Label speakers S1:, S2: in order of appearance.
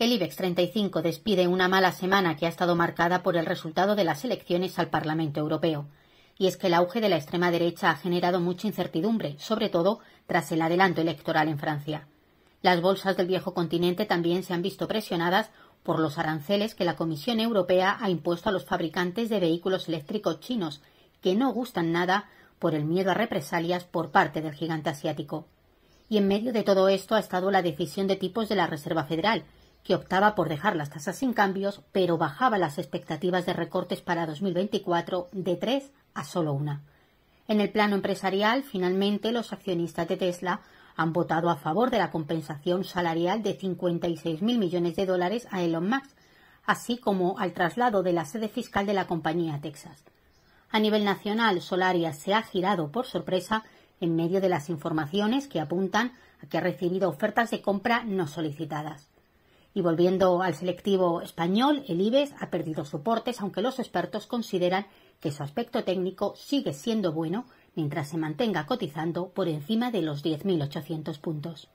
S1: El IBEX 35 despide una mala semana que ha estado marcada por el resultado de las elecciones al Parlamento Europeo. Y es que el auge de la extrema derecha ha generado mucha incertidumbre, sobre todo tras el adelanto electoral en Francia. Las bolsas del viejo continente también se han visto presionadas por los aranceles que la Comisión Europea ha impuesto a los fabricantes de vehículos eléctricos chinos, que no gustan nada por el miedo a represalias por parte del gigante asiático. Y en medio de todo esto ha estado la decisión de tipos de la Reserva Federal, que optaba por dejar las tasas sin cambios, pero bajaba las expectativas de recortes para 2024 de tres a solo una. En el plano empresarial, finalmente, los accionistas de Tesla han votado a favor de la compensación salarial de 56.000 millones de dólares a Elon Musk, así como al traslado de la sede fiscal de la compañía a Texas. A nivel nacional, Solaria se ha girado por sorpresa en medio de las informaciones que apuntan a que ha recibido ofertas de compra no solicitadas. Y volviendo al selectivo español, el IBES ha perdido soportes, aunque los expertos consideran que su aspecto técnico sigue siendo bueno mientras se mantenga cotizando por encima de los 10.800 puntos.